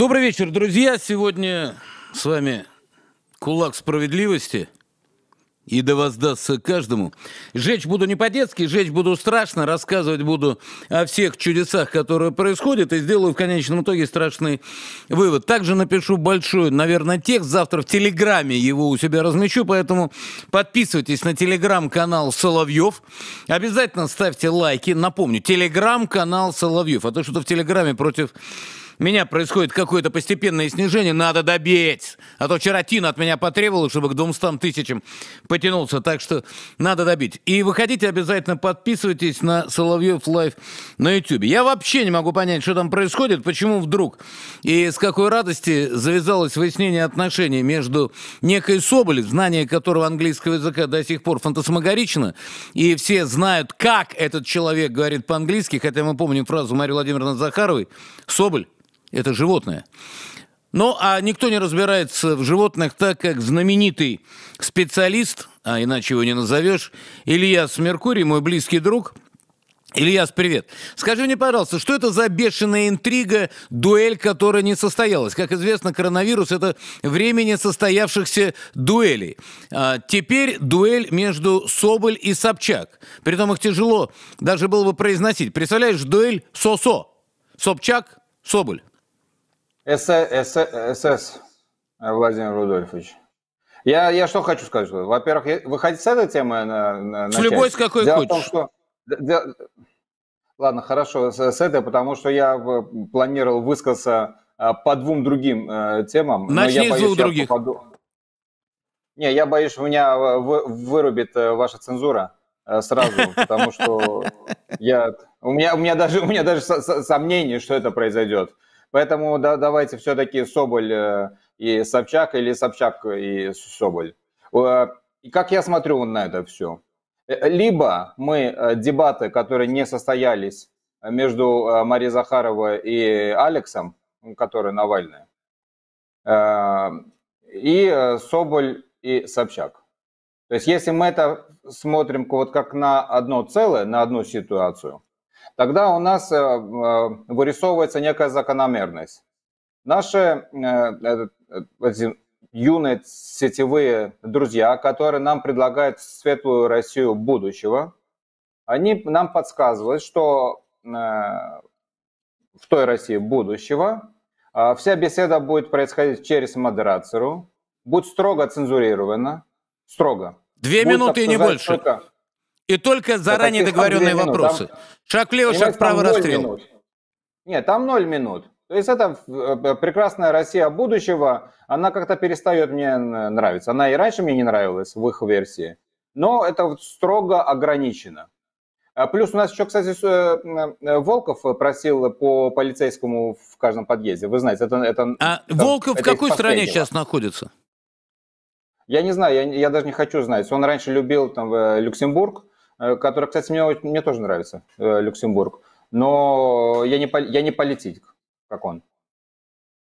Добрый вечер, друзья. Сегодня с вами кулак справедливости. И да воздастся каждому. Жечь буду не по-детски, жечь буду страшно, рассказывать буду о всех чудесах, которые происходят, и сделаю в конечном итоге страшный вывод. Также напишу большой, наверное, текст. Завтра в Телеграме его у себя размещу, поэтому подписывайтесь на Телеграм-канал Соловьев. Обязательно ставьте лайки. Напомню, Телеграм-канал Соловьев. А то что-то в Телеграме против меня происходит какое-то постепенное снижение, надо добить. А то вчера Тина от меня потребовала, чтобы к 200 тысячам потянулся, так что надо добить. И выходите обязательно, подписывайтесь на Соловьев Лайв на YouTube. Я вообще не могу понять, что там происходит, почему вдруг и с какой радости завязалось выяснение отношений между некой Соболь, знание которого английского языка до сих пор фантасмагорично, и все знают, как этот человек говорит по-английски, хотя мы помним фразу Марии Владимировны Захаровой, Соболь, это животное. Ну, а никто не разбирается в животных так, как знаменитый специалист, а иначе его не назовешь, Ильяс Меркурий, мой близкий друг. Ильяс, привет. Скажи мне, пожалуйста, что это за бешеная интрига, дуэль, которая не состоялась? Как известно, коронавирус – это времени состоявшихся дуэлей. А теперь дуэль между Соболь и Собчак. Притом их тяжело даже было бы произносить. Представляешь, дуэль Сосо. Собчак, Соболь. СС, Владимир Рудольфович. Я, я что хочу сказать? Во-первых, выходить с этой темы на, на, на С любой, с какой Дело хочешь. том, что... ладно, хорошо, с, с этой, потому что я планировал высказаться а, по двум другим э, темам. Начни но я с двух других. Попаду... Не, я боюсь, у меня э, вырубит э, ваша цензура сразу, потому что я, у, меня, у, меня даже, у меня даже сомнение, что это произойдет. Поэтому да, давайте все-таки Соболь э, и Собчак или Собчак и Соболь. Э, и как я смотрю на это все? Э, либо мы дебаты, которые не состоялись между Мари Захаровой и Алексом, который Навальный, и Соболь и Собчак. То есть если мы это смотрим вот как на одно целое, на одну ситуацию – тогда у нас э, э, вырисовывается некая закономерность. Наши э, юные сетевые друзья, которые нам предлагают светлую Россию будущего, они нам подсказывают, что в той России будущего вся беседа будет происходить через модерацию, будет строго цензурирована, строго. Две будет минуты и не больше. Только и только заранее а договоренные времени, вопросы. Там, шаг влево, шаг вправо, расстрел. Минут. Нет, там ноль минут. То есть это э, э, прекрасная Россия будущего, она как-то перестает мне нравиться. Она и раньше мне не нравилась в их версии, но это вот строго ограничено. А плюс у нас еще, кстати, э, Волков просил по полицейскому в каждом подъезде. Вы знаете, это... это а это, Волков это в какой стране сейчас находится? Я не знаю, я, я даже не хочу знать. Он раньше любил там Люксембург, Э, который, кстати, мне, мне тоже нравится, э, Люксембург. Но я не, я не политик, как он.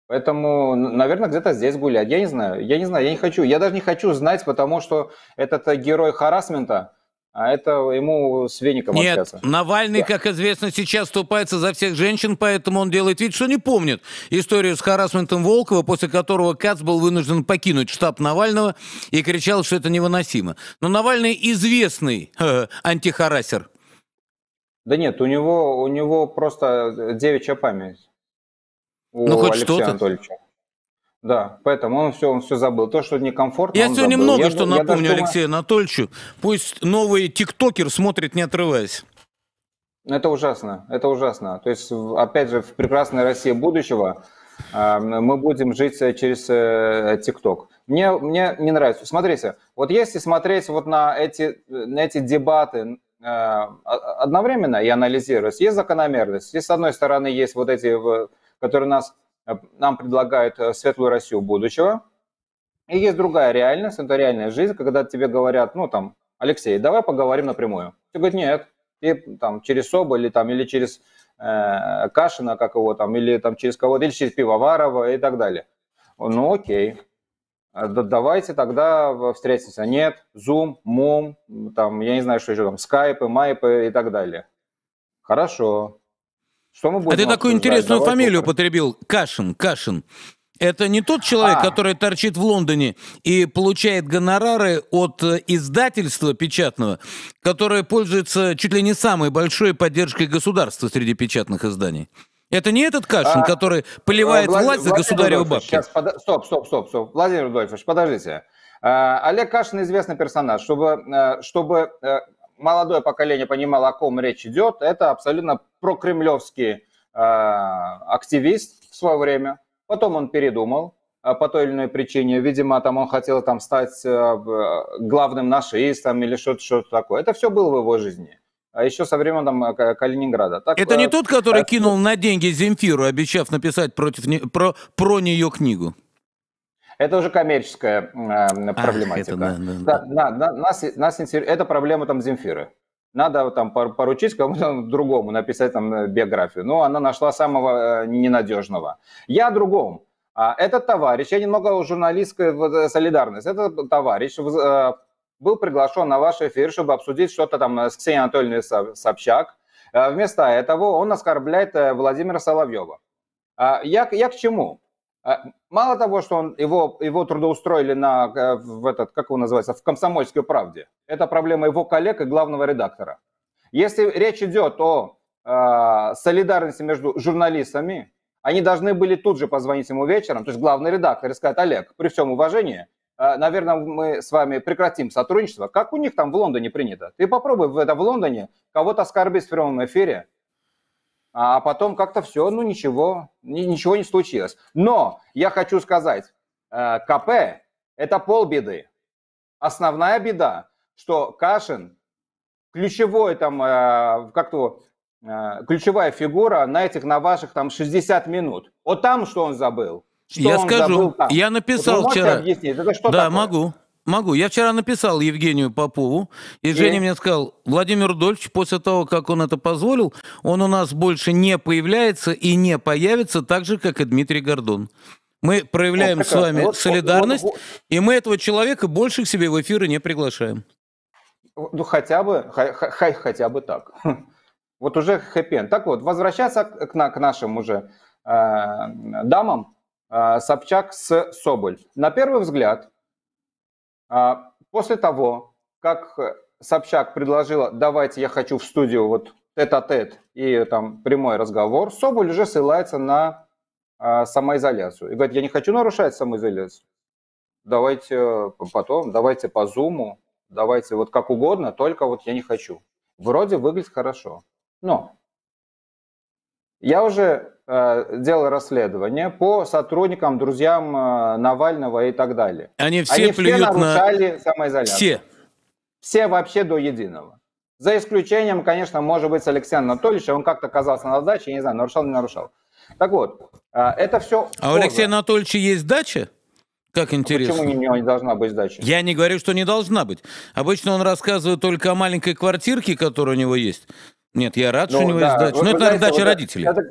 Поэтому, наверное, где-то здесь гулять. Я не знаю, я не знаю, я не хочу. Я даже не хочу знать, потому что этот э, герой харасмента, а это ему с веником Нет, общаться. Навальный, да. как известно, сейчас вступается за всех женщин, поэтому он делает вид, что не помнит историю с харасментом Волкова, после которого Кац был вынужден покинуть штаб Навального и кричал, что это невыносимо. Но Навальный известный э, антихарасер. Да нет, у него, у него просто девичья память. У ну, хоть Алексея что-то. Анатольевича. Да, поэтому он все, он все забыл. То, что некомфортно, Я сегодня забыл. много я, что я напомню Алексею думаю... Анатольевичу. Пусть новый тиктокер смотрит, не отрываясь. Это ужасно, это ужасно. То есть, опять же, в прекрасной России будущего а, мы будем жить э, через э, ТикТок. Мне, мне не нравится. Смотрите, вот если смотреть вот на эти, на эти дебаты э, а, одновременно и анализировать, есть закономерность. Есть, с одной стороны, есть вот эти, которые нас Э, нам предлагают э, светлую Россию будущего. И есть другая реальность, это реальная жизнь, когда тебе говорят, ну там, Алексей, давай поговорим напрямую. Ты говоришь, нет, и там через СОБа или там, или через э, Кашина, как его там, или там через кого-то, или через Пивоварова и так далее. Ну окей, а, давайте тогда встретимся. Нет, Zoom, MOM, там, я не знаю, что еще там, Skype, Майпы и так далее. Хорошо, что мы а будем а ты такую интересную Давай фамилию только... употребил. Кашин, Кашин. Это не тот человек, а. который торчит в Лондоне и получает гонорары от э, издательства печатного, которое пользуется чуть ли не самой большой поддержкой государства среди печатных изданий. Это не этот Кашин, а, который э, поливает Влад... власть за государеву бабки. Сейчас, под... Стоп, стоп, стоп, стоп. Владимир Рудольфович, подождите. А, Олег Кашин известный персонаж. Чтобы, э, чтобы молодое поколение понимало, о ком речь идет. Это абсолютно прокремлевский э, активист в свое время. Потом он передумал э, по той или иной причине. Видимо, там он хотел там стать э, главным нашистом или что-то что такое. Это все было в его жизни. А еще со времен там, Калининграда. Так, Это не э, тот, который э, кинул на деньги Земфиру, обещав написать против, не, про, про нее книгу? Это уже коммерческая э, проблематика. да, нас, это проблема там Земфиры. Надо там поручить кому-то другому написать там э, биографию. Но она нашла самого э, ненадежного. Я о другом. А, этот товарищ, я немного журналистская э, солидарность, этот товарищ был приглашен на ваш эфир, чтобы обсудить что-то там с Ксенией Анатольевной Собчак. Вместо этого он оскорбляет Владимира Соловьева. А, я, я к чему? А, мало того, что он, его, его трудоустроили на, э, в этот, как его называется, в «Комсомольской правде». Это проблема его коллег и главного редактора. Если речь идет о э, солидарности между журналистами, они должны были тут же позвонить ему вечером, то есть главный редактор, и сказать, Олег, при всем уважении, э, наверное, мы с вами прекратим сотрудничество, как у них там в Лондоне принято. Ты попробуй в, это, в Лондоне кого-то оскорбить в прямом эфире, а, а потом как-то все, ну ничего, ничего не случилось. Но я хочу сказать, э, КП – это полбеды. Основная беда, что Кашин – ключевой там, э, как-то э, ключевая фигура на этих, на ваших там 60 минут. Вот там, что он забыл. Что я он скажу, забыл там. я написал вот вчера. Объяснить? Это что да, такое? могу. Могу. Я вчера написал Евгению Попову, и, и Женя мне сказал, Владимир Дольч после того, как он это позволил, он у нас больше не появляется и не появится, так же, как и Дмитрий Гордон. Мы проявляем вот с вами вот, солидарность, вот, вот, вот. и мы этого человека больше к себе в эфиры не приглашаем. Ну, хотя бы, хай, хай, хотя бы так. Вот уже хэппи Так вот, возвращаться к, к, к нашим уже э, дамам, э, Собчак с Соболь. На первый взгляд, а, после того, как э, Собчак предложила, давайте я хочу в студию вот тет-а-тет и там прямой разговор, Соболь уже ссылается на а, самоизоляцию. И говорит, я не хочу нарушать самоизоляцию. Давайте э, потом, давайте по зуму, давайте вот как угодно, только вот я не хочу. Вроде выглядит хорошо. Но я уже э, делал расследование по сотрудникам, друзьям э, Навального и так далее. Они все Они плюют все нарушали на... самоизоляцию. Все? Все вообще до единого. За исключением, конечно, может быть, Алексея Анатольевича. Он как-то оказался на даче, я не знаю, нарушал, или не нарушал. Так вот, э, это все... А у Алексея Анатольевича есть дача? Как интересно. А почему у него не должна быть дача? Я не говорю, что не должна быть. Обычно он рассказывает только о маленькой квартирке, которая у него есть. Нет, я рад, ну, что у него да. есть дача. ну, это, знаете, дача вот родителей. Это,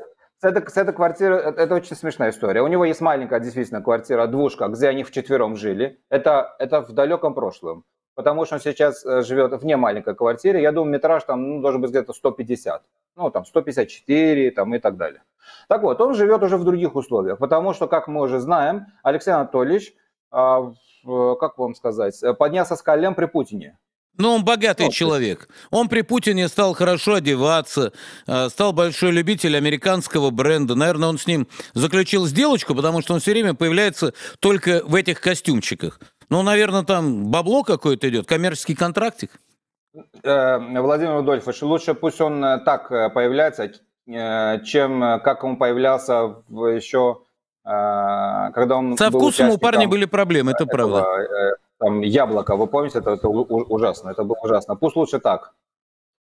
с этой, с этой квартиры, э, это очень смешная история. У него есть маленькая действительно квартира, двушка, где они вчетвером жили. Это, это в далеком прошлом. Потому что он сейчас э, живет в не маленькой квартире. Я думаю, метраж там ну, должен быть где-то 150. Ну, там 154 там, и так далее. Так вот, он живет уже в других условиях. Потому что, как мы уже знаем, Алексей Анатольевич, а, в, э, как вам сказать, поднялся с колен при Путине. Ну, он богатый человек. Он при Путине стал хорошо одеваться, э, стал большой любитель американского бренда. Наверное, он с ним заключил сделочку, потому что он все время появляется только в этих костюмчиках. Ну, наверное, там бабло какое-то идет, коммерческий контрактик. Э, Владимир Рудольфович, лучше пусть он э, так появляется, чем как он появлялся еще, когда он Со был вкусом у парня там, были проблемы, это этого, правда там яблоко, вы помните, это, это ужасно, это было ужасно. Пусть лучше так.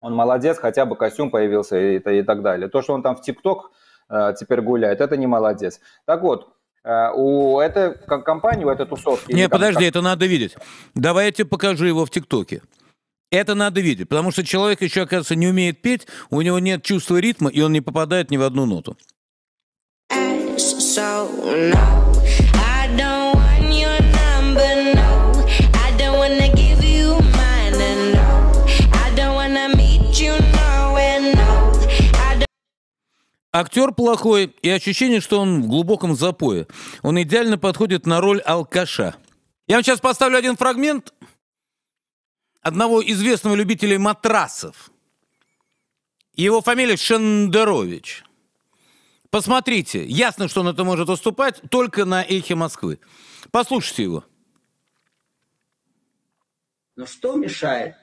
Он молодец, хотя бы костюм появился и, и так далее. То, что он там в ТикТок э, теперь гуляет, это не молодец. Так вот, Uh, у этой компании, у этой тусовки... Не, подожди, как... это надо видеть. Давай я тебе покажу его в ТикТоке. Это надо видеть, потому что человек еще, оказывается, не умеет петь, у него нет чувства ритма, и он не попадает ни в одну ноту. So, no. Актер плохой, и ощущение, что он в глубоком запое. Он идеально подходит на роль алкаша. Я вам сейчас поставлю один фрагмент одного известного любителя матрасов. Его фамилия Шендерович. Посмотрите, ясно, что он это может выступать только на эхе Москвы. Послушайте его. Но что мешает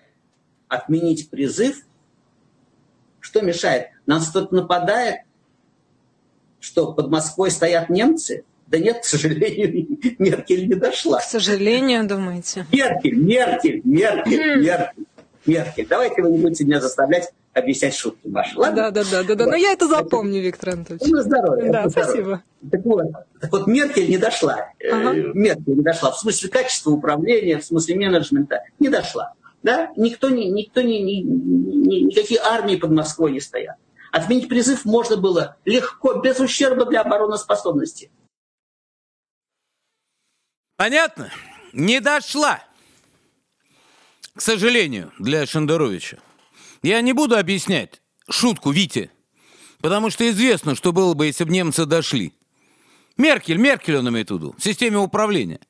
отменить призыв? Что мешает? Нас кто-то нападает, что под Москвой стоят немцы? Да нет, к сожалению, Меркель не дошла. К сожалению, думаете? Меркель, Меркель, Меркель, Меркель. Меркель, давайте вы не будете меня заставлять объяснять шутки ваши. Ладно? Да, да, да, да, да. Вот. Но ну, я это запомню, Виктор Анатольевич. Ну, здоровье. Да, здоровье. спасибо. Так вот, так вот, Меркель не дошла. Э, ага. Меркель не дошла. В смысле качества управления, в смысле менеджмента не дошла. Да? Никто, не, никто не, не, не, никакие армии под Москвой не стоят. Отменить призыв можно было легко, без ущерба для обороноспособности. Понятно. Не дошла. К сожалению, для Шендеровича. Я не буду объяснять шутку Вите, потому что известно, что было бы, если бы немцы дошли. Меркель, Меркель он имеет в виду, в системе управления.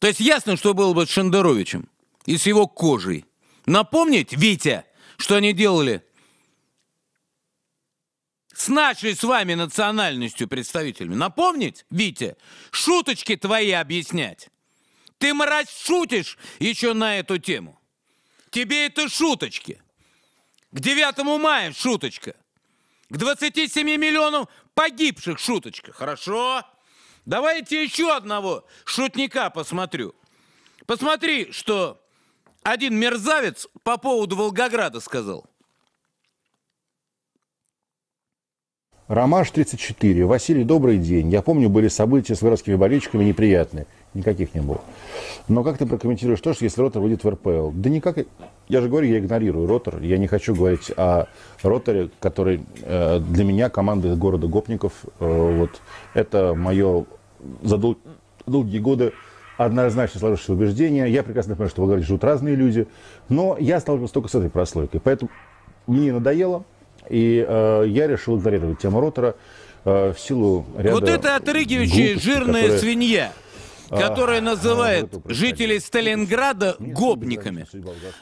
То есть ясно, что было бы с Шендеровичем и с его кожей. Напомнить, Витя, что они делали с нашей с вами национальностью представителями. Напомнить, Витя, шуточки твои объяснять. Ты мразь шутишь еще на эту тему. Тебе это шуточки. К 9 мая шуточка. К 27 миллионам погибших шуточка. Хорошо? Давайте еще одного шутника посмотрю. Посмотри, что один мерзавец по поводу Волгограда сказал. Ромаш 34. Василий, добрый день. Я помню, были события с выросткими болельщиками неприятные. Никаких не было. Но как ты прокомментируешь то, что если Ротор выйдет в РПЛ? Да никак. Я же говорю, я игнорирую Ротор. Я не хочу говорить о Роторе, который э, для меня команда города Гопников. Э, вот это мое за дол- долгие годы однозначно сложившееся убеждение. Я прекрасно понимаю, что в городе живут разные люди. Но я сталкивался только с этой прослойкой. Поэтому мне надоело, и э, я решил игнорировать тему ротора э, в силу ряда... Вот это отрыгивающая жирная которые... свинья а, которая ну, называет жителей Сталинграда гопниками.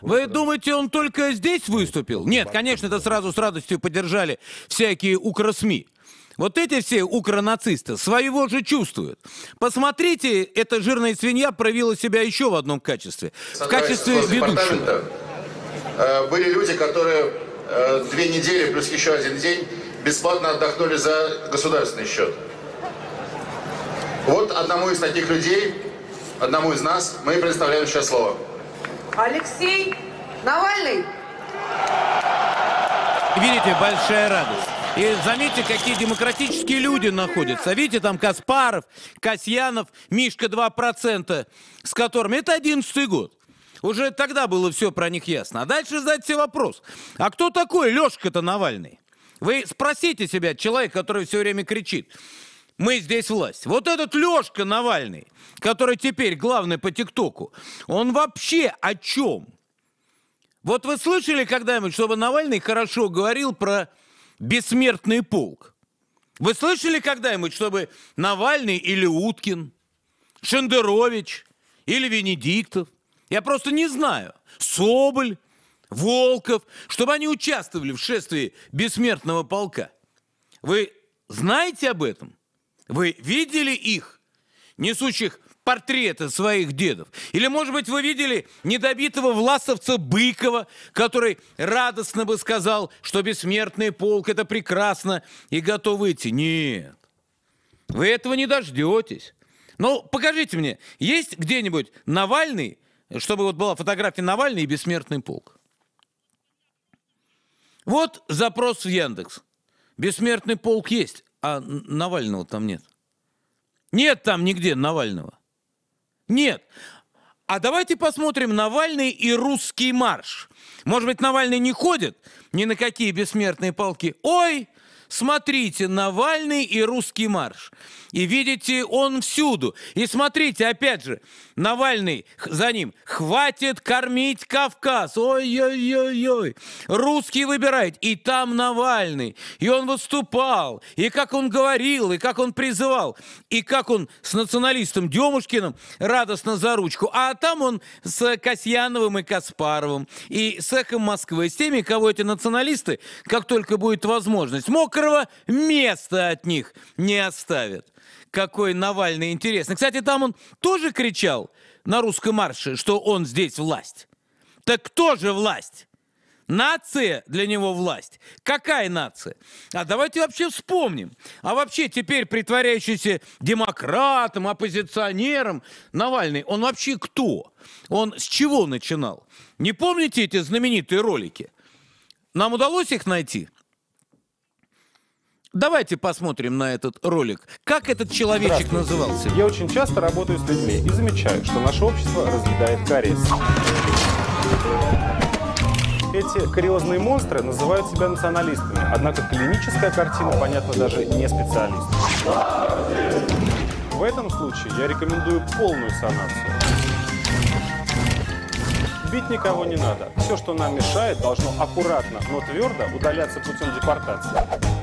Вы думаете, он только здесь выступил? Нет, конечно, это сразу с радостью поддержали всякие укросми. Вот эти все укронацисты своего же чувствуют. Посмотрите, эта жирная свинья проявила себя еще в одном качестве. В качестве ведущего. Э, были люди, которые э, две недели плюс еще один день бесплатно отдохнули за государственный счет. Вот одному из таких людей, одному из нас, мы предоставляем сейчас слово. Алексей Навальный. Видите, большая радость. И заметьте, какие демократические люди находятся. Видите, там Каспаров, Касьянов, Мишка 2%, с которыми... Это 11 год. Уже тогда было все про них ясно. А дальше задать себе вопрос. А кто такой Лешка-то Навальный? Вы спросите себя, человек, который все время кричит, мы здесь власть. Вот этот Лешка Навальный, который теперь главный по ТикТоку, он вообще о чем? Вот вы слышали когда-нибудь, чтобы Навальный хорошо говорил про бессмертный полк? Вы слышали когда-нибудь, чтобы Навальный или Уткин, Шендерович или Венедиктов – я просто не знаю. Соболь, Волков, чтобы они участвовали в шествии бессмертного полка. Вы знаете об этом? Вы видели их, несущих портреты своих дедов? Или, может быть, вы видели недобитого власовца Быкова, который радостно бы сказал, что бессмертный полк – это прекрасно, и готов идти? Нет. Вы этого не дождетесь. Но ну, покажите мне, есть где-нибудь Навальный, чтобы вот была фотография Навального и бессмертный полк. Вот запрос в Яндекс. Бессмертный полк есть, а Навального там нет. Нет там нигде Навального. Нет. А давайте посмотрим Навальный и русский марш. Может быть, Навальный не ходит ни на какие бессмертные полки. Ой, смотрите, Навальный и русский марш. И видите, он всюду. И смотрите, опять же, Навальный за ним. Хватит кормить Кавказ. Ой-ой-ой-ой. Русский выбирает. И там Навальный. И он выступал. И как он говорил. И как он призывал. И как он с националистом Демушкиным радостно за ручку. А там он с Касьяновым и Каспаровым. И с эхом Москвы. С теми, кого эти националисты, как только будет возможность, мог мокрого места от них не оставит. Какой Навальный интересный. Кстати, там он тоже кричал на русском марше, что он здесь власть. Так кто же власть? Нация для него власть. Какая нация? А давайте вообще вспомним. А вообще теперь притворяющийся демократом, оппозиционером Навальный, он вообще кто? Он с чего начинал? Не помните эти знаменитые ролики? Нам удалось их найти? Давайте посмотрим на этот ролик. Как этот человечек назывался? Я очень часто работаю с людьми и замечаю, что наше общество разъедает кариес. Эти кариозные монстры называют себя националистами, однако клиническая картина понятна даже не специалисту. В этом случае я рекомендую полную санацию. Бить никого не надо. Все, что нам мешает, должно аккуратно, но твердо удаляться путем депортации.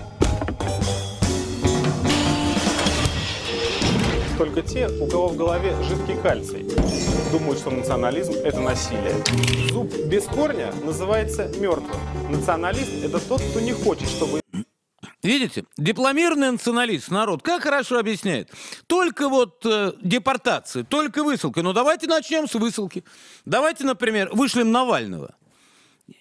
только те, у кого в голове жидкий кальций. Думают, что национализм – это насилие. Зуб без корня называется мертвым. Националист – это тот, кто не хочет, чтобы... Видите, дипломированный националист, народ, как хорошо объясняет. Только вот э, депортации, только высылки. Но ну, давайте начнем с высылки. Давайте, например, вышлем Навального –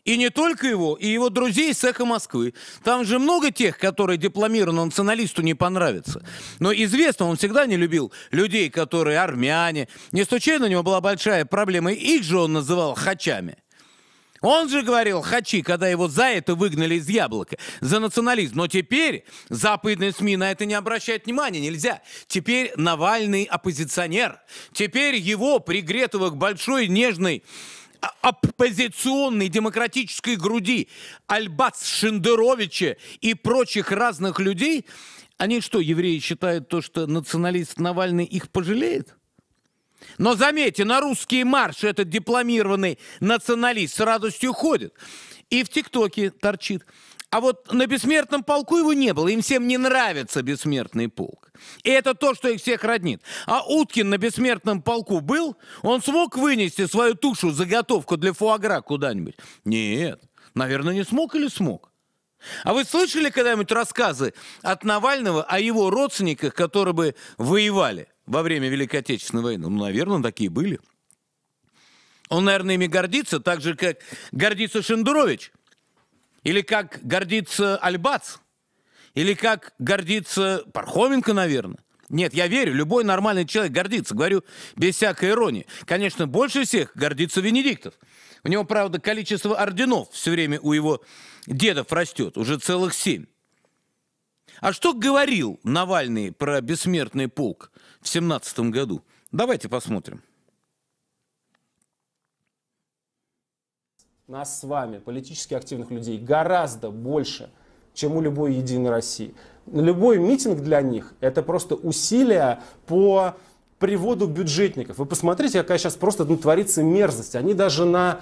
и не только его, и его друзей с «Эхо Москвы». Там же много тех, которые дипломированы, националисту не понравятся. Но известно, он всегда не любил людей, которые армяне. Не случайно у него была большая проблема, их же он называл хачами. Он же говорил «хачи», когда его за это выгнали из яблока, за национализм. Но теперь западные СМИ на это не обращают внимания, нельзя. Теперь Навальный оппозиционер. Теперь его, пригретого к большой нежной оппозиционной демократической груди Альбац Шендеровича и прочих разных людей, они что, евреи считают то, что националист Навальный их пожалеет? Но заметьте, на русские марш этот дипломированный националист с радостью ходит. И в ТикТоке торчит. А вот на бессмертном полку его не было. Им всем не нравится бессмертный полк. И это то, что их всех роднит. А Уткин на бессмертном полку был? Он смог вынести свою тушу, заготовку для фуагра куда-нибудь? Нет. Наверное, не смог или смог? А вы слышали когда-нибудь рассказы от Навального о его родственниках, которые бы воевали во время Великой Отечественной войны? Ну, наверное, такие были. Он, наверное, ими гордится, так же, как гордится Шендерович. Или как гордится Альбац? Или как гордится Пархоменко, наверное? Нет, я верю, любой нормальный человек гордится, говорю без всякой иронии. Конечно, больше всех гордится Венедиктов. У него, правда, количество орденов все время у его дедов растет, уже целых семь. А что говорил Навальный про бессмертный полк в семнадцатом году? Давайте посмотрим. нас с вами, политически активных людей, гораздо больше, чем у любой Единой России. Любой митинг для них – это просто усилия по приводу бюджетников. Вы посмотрите, какая сейчас просто ну, творится мерзость. Они даже на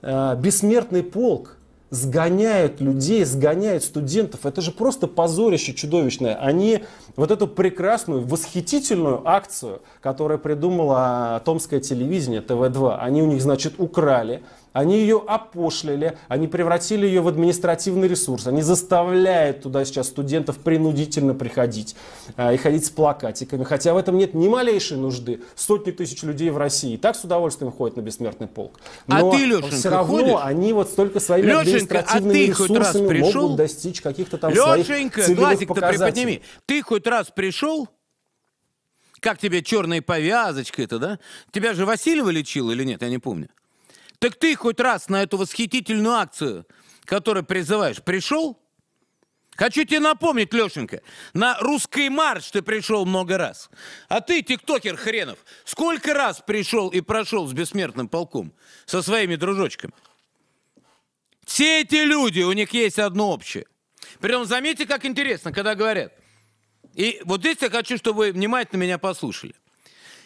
э, бессмертный полк сгоняют людей, сгоняют студентов. Это же просто позорище чудовищное. Они вот эту прекрасную, восхитительную акцию, которую придумала Томское телевидение ТВ-2, они у них, значит, украли, они ее опошлили, они превратили ее в административный ресурс, они заставляют туда сейчас студентов принудительно приходить э, и ходить с плакатиками, хотя в этом нет ни малейшей нужды. Сотни тысяч людей в России и так с удовольствием ходят на бессмертный полк. А Но а ты, Лешенька, все равно ходишь? они вот столько своими Лешенька, административными а ты ресурсами хоть раз пришел? могут достичь каких-то там Лешенька, своих глазик-то приподними. Ты хоть раз пришел? Как тебе черная повязочка это, да? Тебя же Васильева лечил или нет, я не помню. Так ты хоть раз на эту восхитительную акцию, которую призываешь, пришел? Хочу тебе напомнить, Лешенька, на русский марш ты пришел много раз. А ты, тиктокер хренов, сколько раз пришел и прошел с бессмертным полком, со своими дружочками? Все эти люди, у них есть одно общее. Притом заметьте, как интересно, когда говорят. И вот здесь я хочу, чтобы вы внимательно меня послушали.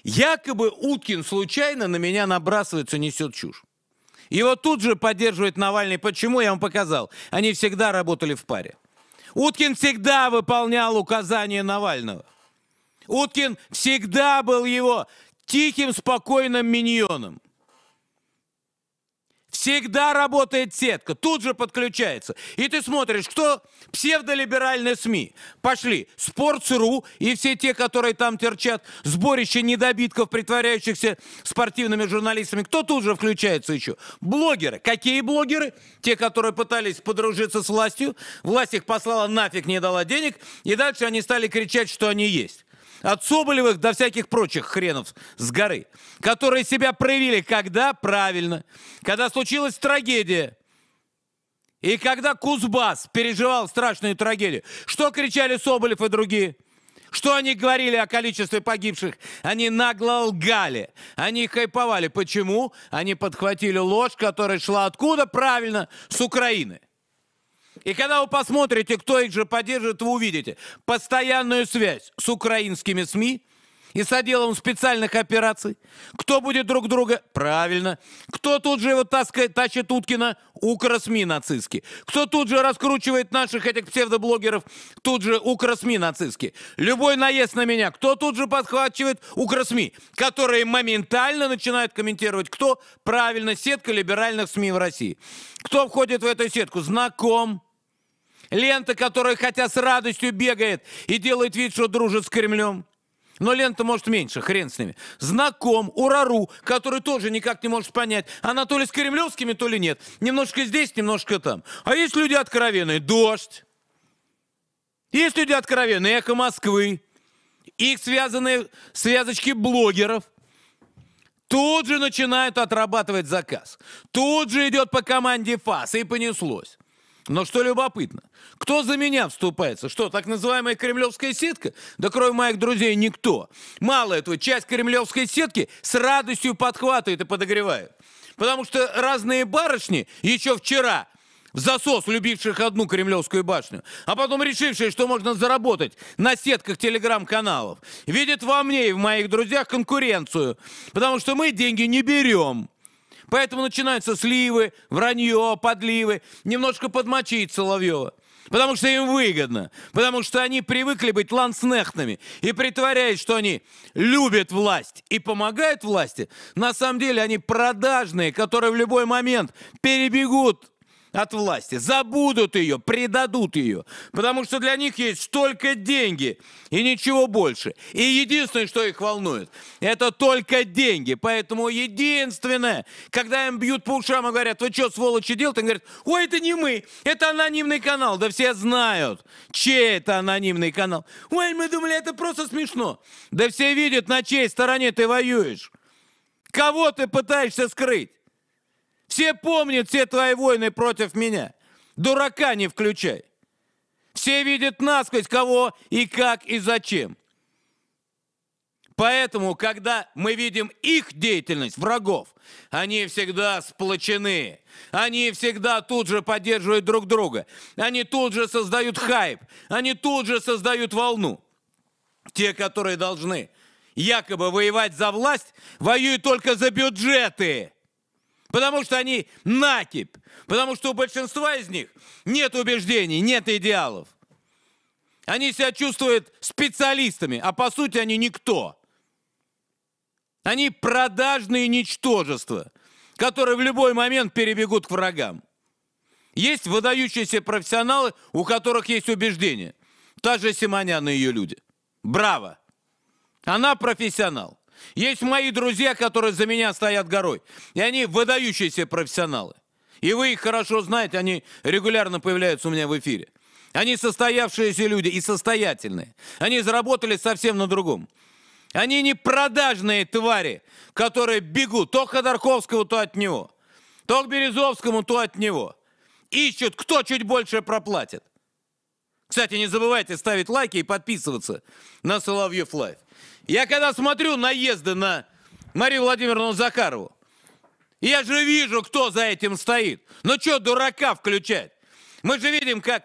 Якобы Уткин случайно на меня набрасывается, несет чушь. Его тут же поддерживает Навальный. Почему? Я вам показал. Они всегда работали в паре. Уткин всегда выполнял указания Навального. Уткин всегда был его тихим, спокойным миньоном. Всегда работает сетка, тут же подключается. И ты смотришь, кто псевдолиберальные СМИ. Пошли, Спорт.ру и все те, которые там терчат, сборище недобитков, притворяющихся спортивными журналистами. Кто тут же включается еще? Блогеры. Какие блогеры? Те, которые пытались подружиться с властью, власть их послала нафиг, не дала денег, и дальше они стали кричать, что они есть. От Соболевых до всяких прочих хренов с горы, которые себя проявили когда? Правильно. Когда случилась трагедия. И когда Кузбас переживал страшную трагедию, что кричали Соболев и другие? Что они говорили о количестве погибших? Они нагло лгали, они хайповали. Почему? Они подхватили ложь, которая шла откуда? Правильно, с Украины. И когда вы посмотрите, кто их же поддерживает, вы увидите постоянную связь с украинскими СМИ, и с отделом специальных операций. Кто будет друг друга? Правильно. Кто тут же вот таскает, тащит Уткина? Укросми нацистский. Кто тут же раскручивает наших этих псевдоблогеров? Тут же Укросми нацистский. Любой наезд на меня. Кто тут же подхватывает? Укросми, которые моментально начинают комментировать, кто правильно сетка либеральных СМИ в России. Кто входит в эту сетку? Знаком Лента, которая хотя с радостью бегает и делает вид, что дружит с Кремлем. Но лента может меньше, хрен с ними. Знаком Урару, который тоже никак не может понять, она то ли с кремлевскими, то ли нет. Немножко здесь, немножко там. А есть люди откровенные. Дождь. Есть люди откровенные. Эхо Москвы. Их связанные связочки блогеров. Тут же начинают отрабатывать заказ. Тут же идет по команде ФАС. И понеслось. Но что любопытно, кто за меня вступается? Что, так называемая кремлевская сетка? Да кроме моих друзей никто. Мало этого, часть кремлевской сетки с радостью подхватывает и подогревает. Потому что разные барышни еще вчера в засос любивших одну кремлевскую башню, а потом решившие, что можно заработать на сетках телеграм-каналов, видят во мне и в моих друзьях конкуренцию, потому что мы деньги не берем – Поэтому начинаются сливы, вранье, подливы, немножко подмочить Соловьева. Потому что им выгодно. Потому что они привыкли быть ланснехтами. И притворяясь, что они любят власть и помогают власти, на самом деле они продажные, которые в любой момент перебегут от власти, забудут ее, предадут ее, потому что для них есть только деньги и ничего больше. И единственное, что их волнует, это только деньги. Поэтому единственное, когда им бьют по ушам и говорят, вы что, сволочи делаете, они говорят, ой, это не мы, это анонимный канал, да все знают, чей это анонимный канал. Ой, мы думали, это просто смешно. Да все видят, на чьей стороне ты воюешь. Кого ты пытаешься скрыть? Все помнят все твои войны против меня. Дурака не включай. Все видят насквозь, кого и как и зачем. Поэтому, когда мы видим их деятельность, врагов, они всегда сплочены, они всегда тут же поддерживают друг друга, они тут же создают хайп, они тут же создают волну. Те, которые должны якобы воевать за власть, воюют только за бюджеты потому что они накипь, потому что у большинства из них нет убеждений, нет идеалов. Они себя чувствуют специалистами, а по сути они никто. Они продажные ничтожества, которые в любой момент перебегут к врагам. Есть выдающиеся профессионалы, у которых есть убеждения. Та же Симоняна и ее люди. Браво! Она профессионал. Есть мои друзья, которые за меня стоят горой. И они выдающиеся профессионалы. И вы их хорошо знаете, они регулярно появляются у меня в эфире. Они состоявшиеся люди и состоятельные. Они заработали совсем на другом. Они не продажные твари, которые бегут то к Ходорковскому, то от него. То к Березовскому, то от него. Ищут, кто чуть больше проплатит. Кстати, не забывайте ставить лайки и подписываться на Соловьев Лайф. Я когда смотрю наезды на Марию Владимировну Захарову, я же вижу, кто за этим стоит. Ну что дурака включать? Мы же видим, как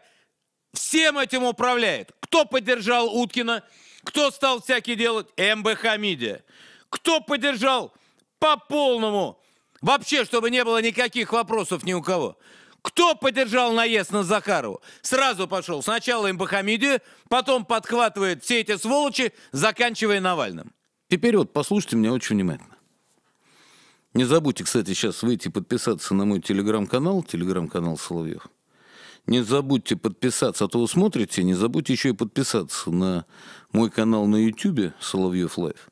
всем этим управляет. Кто поддержал Уткина, кто стал всякие делать МБХ Мидия, кто поддержал по полному, вообще, чтобы не было никаких вопросов ни у кого. Кто поддержал наезд на Захарова? Сразу пошел. Сначала им Бахамидию, потом подхватывает все эти сволочи, заканчивая Навальным. Теперь вот послушайте меня очень внимательно. Не забудьте, кстати, сейчас выйти подписаться на мой телеграм-канал, телеграм-канал Соловьев. Не забудьте подписаться, а то вы смотрите, не забудьте еще и подписаться на мой канал на YouTube Соловьев Лайф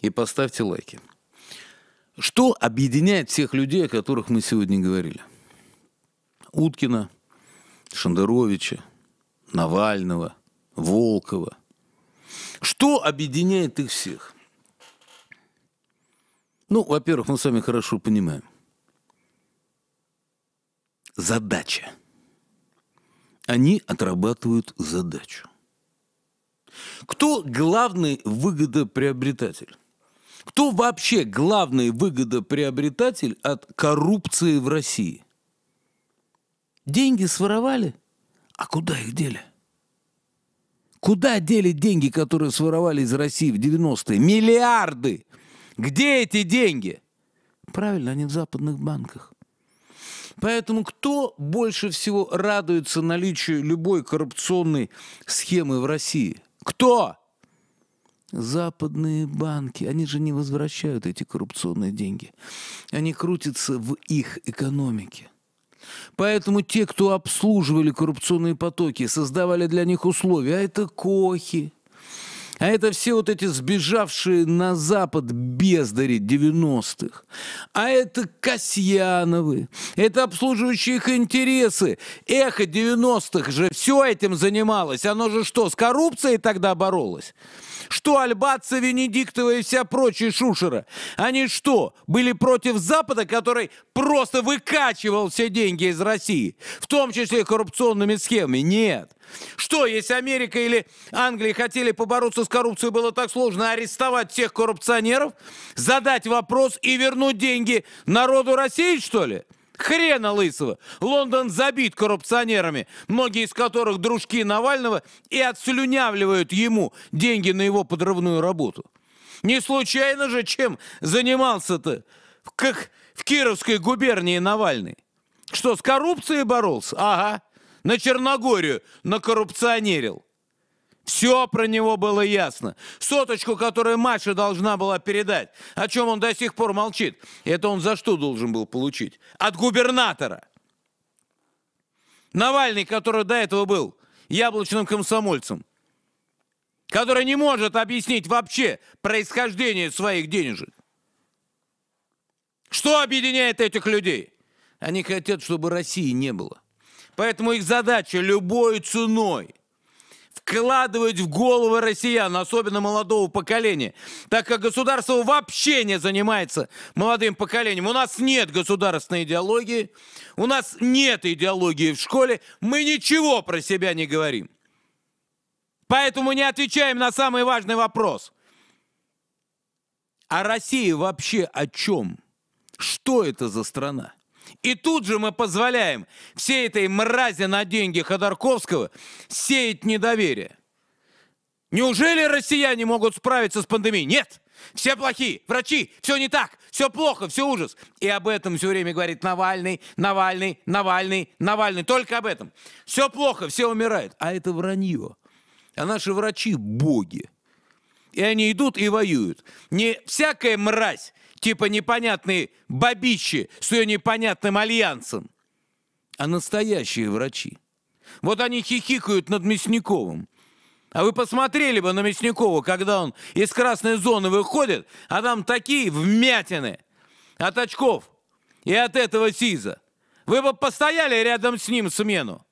и поставьте лайки. Что объединяет всех людей, о которых мы сегодня говорили? Уткина, Шандеровича, Навального, Волкова. Что объединяет их всех? Ну, во-первых, мы с вами хорошо понимаем. Задача. Они отрабатывают задачу. Кто главный выгодоприобретатель? Кто вообще главный выгодоприобретатель от коррупции в России? Деньги своровали? А куда их дели? Куда дели деньги, которые своровали из России в 90-е? Миллиарды! Где эти деньги? Правильно, они в западных банках. Поэтому кто больше всего радуется наличию любой коррупционной схемы в России? Кто? Западные банки, они же не возвращают эти коррупционные деньги. Они крутятся в их экономике. Поэтому те, кто обслуживали коррупционные потоки, создавали для них условия, а это кохи, а это все вот эти сбежавшие на Запад бездари 90-х. А это Касьяновы. Это обслуживающие их интересы. Эхо 90-х же все этим занималось. Оно же что, с коррупцией тогда боролось? Что Альбатца, Венедиктова и вся прочая шушера? Они что, были против Запада, который просто выкачивал все деньги из России? В том числе коррупционными схемами? Нет. Что, если Америка или Англия хотели побороться с коррупцией, было так сложно арестовать всех коррупционеров, задать вопрос и вернуть деньги народу России, что ли? Хрена лысого! Лондон забит коррупционерами, многие из которых дружки Навального и отслюнявливают ему деньги на его подрывную работу. Не случайно же, чем занимался-то, как в Кировской губернии Навальный. Что, с коррупцией боролся? Ага. На Черногорию накоррупционерил. Все про него было ясно. Соточку, которую Маша должна была передать, о чем он до сих пор молчит, это он за что должен был получить? От губернатора. Навальный, который до этого был яблочным комсомольцем, который не может объяснить вообще происхождение своих денежек. Что объединяет этих людей? Они хотят, чтобы России не было. Поэтому их задача любой ценой вкладывать в головы россиян, особенно молодого поколения, так как государство вообще не занимается молодым поколением. У нас нет государственной идеологии, у нас нет идеологии в школе, мы ничего про себя не говорим. Поэтому не отвечаем на самый важный вопрос. А Россия вообще о чем? Что это за страна? И тут же мы позволяем всей этой мрази на деньги Ходорковского сеять недоверие. Неужели россияне могут справиться с пандемией? Нет! Все плохие, врачи, все не так, все плохо, все ужас. И об этом все время говорит Навальный, Навальный, Навальный, Навальный. Только об этом. Все плохо, все умирают. А это вранье. А наши врачи – боги. И они идут и воюют. Не всякая мразь типа непонятные бабищи с ее непонятным альянсом, а настоящие врачи. Вот они хихикают над Мясниковым. А вы посмотрели бы на Мясникова, когда он из красной зоны выходит, а там такие вмятины от очков и от этого СИЗа. Вы бы постояли рядом с ним смену.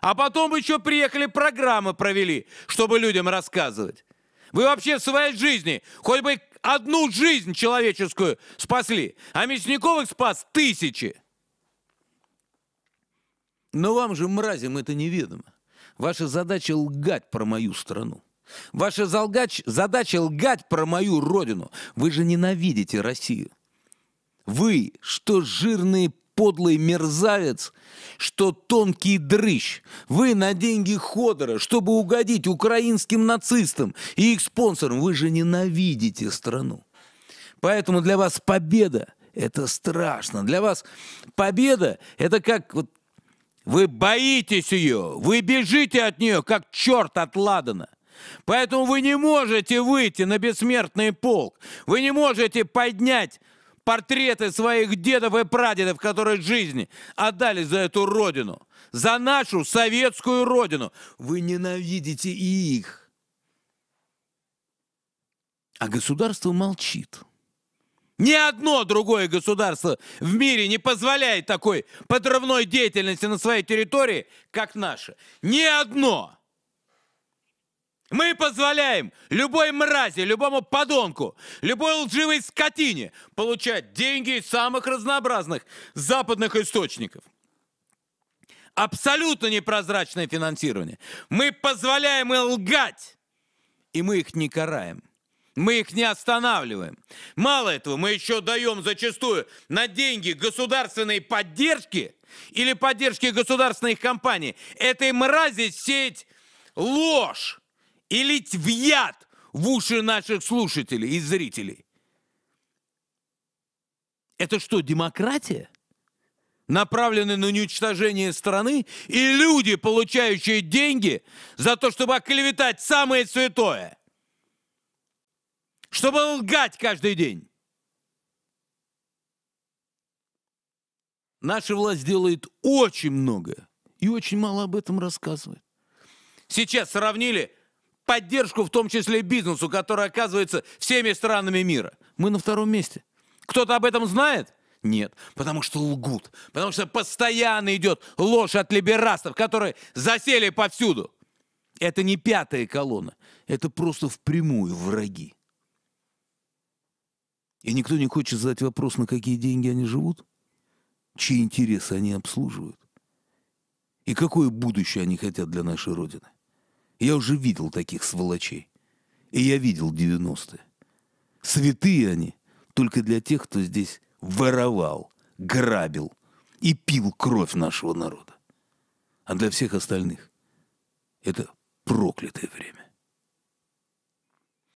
А потом бы еще приехали, программы провели, чтобы людям рассказывать. Вы вообще в своей жизни хоть бы одну жизнь человеческую спасли, а Мясниковых спас тысячи. Но вам же, мразям, это неведомо. Ваша задача лгать про мою страну. Ваша залгач, задача лгать про мою родину. Вы же ненавидите Россию. Вы, что жирные подлый мерзавец, что тонкий дрыщ. Вы на деньги Ходора, чтобы угодить украинским нацистам и их спонсорам. Вы же ненавидите страну. Поэтому для вас победа – это страшно. Для вас победа – это как вот вы боитесь ее, вы бежите от нее, как черт от Ладана. Поэтому вы не можете выйти на бессмертный полк. Вы не можете поднять портреты своих дедов и прадедов, которые жизни отдали за эту родину, за нашу советскую родину. Вы ненавидите их. А государство молчит. Ни одно другое государство в мире не позволяет такой подрывной деятельности на своей территории, как наше. Ни одно! Мы позволяем любой мрази, любому подонку, любой лживой скотине получать деньги из самых разнообразных западных источников. Абсолютно непрозрачное финансирование. Мы позволяем им лгать, и мы их не караем. Мы их не останавливаем. Мало этого, мы еще даем зачастую на деньги государственной поддержки или поддержки государственных компаний этой мрази сеть ложь и лить в яд в уши наших слушателей и зрителей. Это что, демократия? направленные на уничтожение страны, и люди, получающие деньги за то, чтобы оклеветать самое святое, чтобы лгать каждый день. Наша власть делает очень много и очень мало об этом рассказывает. Сейчас сравнили поддержку, в том числе бизнесу, который оказывается всеми странами мира. Мы на втором месте. Кто-то об этом знает? Нет, потому что лгут, потому что постоянно идет ложь от либерастов, которые засели повсюду. Это не пятая колонна, это просто впрямую враги. И никто не хочет задать вопрос, на какие деньги они живут, чьи интересы они обслуживают и какое будущее они хотят для нашей Родины. Я уже видел таких сволочей. И я видел 90-е. Святые они только для тех, кто здесь воровал, грабил и пил кровь нашего народа. А для всех остальных это проклятое время.